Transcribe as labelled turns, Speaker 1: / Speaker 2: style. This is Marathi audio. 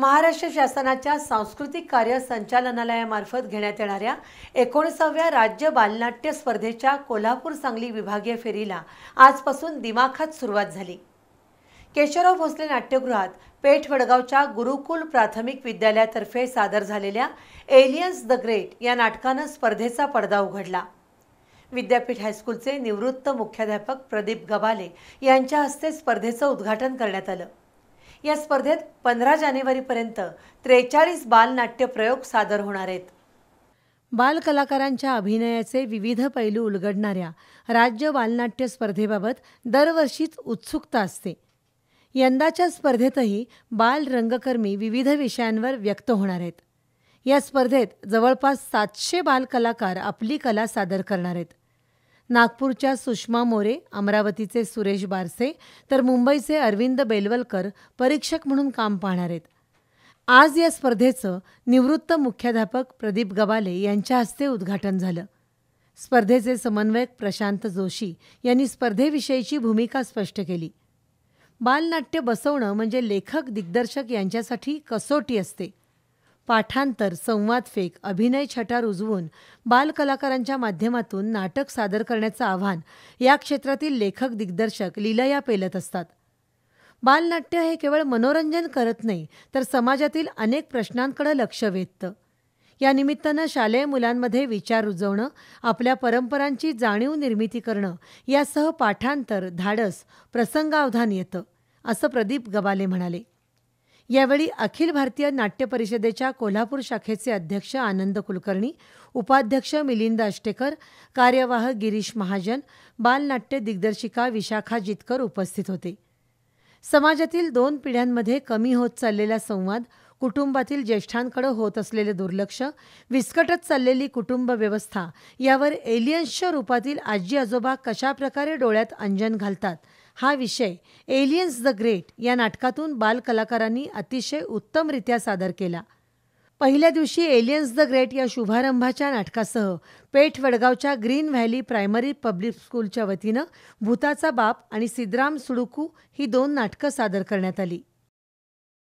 Speaker 1: महाराष्ट्र शासनाच्या सांस्कृतिक कार्य संचालनालयामार्फत घेण्यात येणाऱ्या एकोणीसाव्या राज्य बालनाट्य स्पर्धेच्या कोल्हापूर सांगली विभागीय फेरीला आजपासून दिमाखात सुरुवात झाली केशवराव भोसले नाट्यगृहात पेठ वडगावच्या गुरुकुल प्राथमिक विद्यालयातर्फे सादर झालेल्या एलियन्स द ग्रेट या नाटकानं स्पर्धेचा पडदा उघडला विद्यापीठ हायस्कूलचे निवृत्त मुख्याध्यापक प्रदीप गबाले यांच्या हस्ते स्पर्धेचं उद्घाटन करण्यात आलं या स्पर्धेत पंधरा जानेवारीपर्यंत त्रेचाळीस बालनाट्य प्रयोग सादर होणार आहेत बालकलाकारांच्या अभिनयाचे विविध पैलू उलगडणाऱ्या राज्य बालनाट्य स्पर्धेबाबत दरवर्षीच उत्सुकता असते यंदाच्या स्पर्धेतही बाल रंगकर्मी विविध विषयांवर व्यक्त होणार आहेत या स्पर्धेत जवळपास सातशे बालकलाकार आपली कला सादर करणार आहेत नागपूरच्या सुषमा मोरे अमरावतीचे सुरेश बारसे तर मुंबईचे अरविंद बेलवलकर परीक्षक म्हणून काम पाहणार आहेत आज या स्पर्धेचं निवृत्त मुख्याध्यापक प्रदीप गवाले यांच्या हस्ते उद्घाटन झालं स्पर्धेचे समन्वयक प्रशांत जोशी यांनी स्पर्धेविषयीची भूमिका स्पष्ट केली बालनाट्य बसवणं म्हणजे लेखक दिग्दर्शक यांच्यासाठी कसोटी असते पाठांतर संवाद फेक अभिनय छटा रुजवून बालकलाकारांच्या माध्यमातून नाटक सादर करण्याचं आव्हान या क्षेत्रातील लेखक दिग्दर्शक लिलया पेलत असतात बालनाट्य हे केवळ मनोरंजन करत नाही तर समाजातील अनेक प्रश्नांकडे लक्ष वेधतं या निमित्तानं शालेय मुलांमध्ये विचार रुजवणं आपल्या परंपरांची जाणीव निर्मिती करणं यासह पाठांतर धाडस प्रसंगावधान येतं असं प्रदीप गबाले म्हणाले यावेळी अखिल भारतीय नाट्य परिषदेच्या कोल्हापूर शाखेचे अध्यक्ष आनंद कुलकर्णी उपाध्यक्ष मिलिंद अष्टेकर कार्यवाह गिरीश महाजन बालनाट्य दिग्दर्शिका विशाखा जितकर उपस्थित होते समाजातील दोन पिढ्यांमध्ये कमी होत चाललेला संवाद कुटुंबातील ज्येष्ठांकडे होत असलेले दुर्लक्ष विस्कटत चाललेली कुटुंब व्यवस्था यावर एलियन्सच्या रूपातील आजी आजोबा कशाप्रकारे डोळ्यात अंजन घालतात हा विषय एलियन्स द ग्रेट या नाटकातून बालकलाकारांनी अतिशय उत्तमरित्या सादर केला पहिल्या दिवशी एलियन्स द ग्रेट या शुभारंभाच्या नाटकासह पेठ वडगावच्या ग्रीन व्हॅली प्रायमरी पब्लिक स्कूलच्या वतीनं भूताचा बाप आणि सिद्राम सुडुकू ही दोन नाटकं सादर करण्यात आली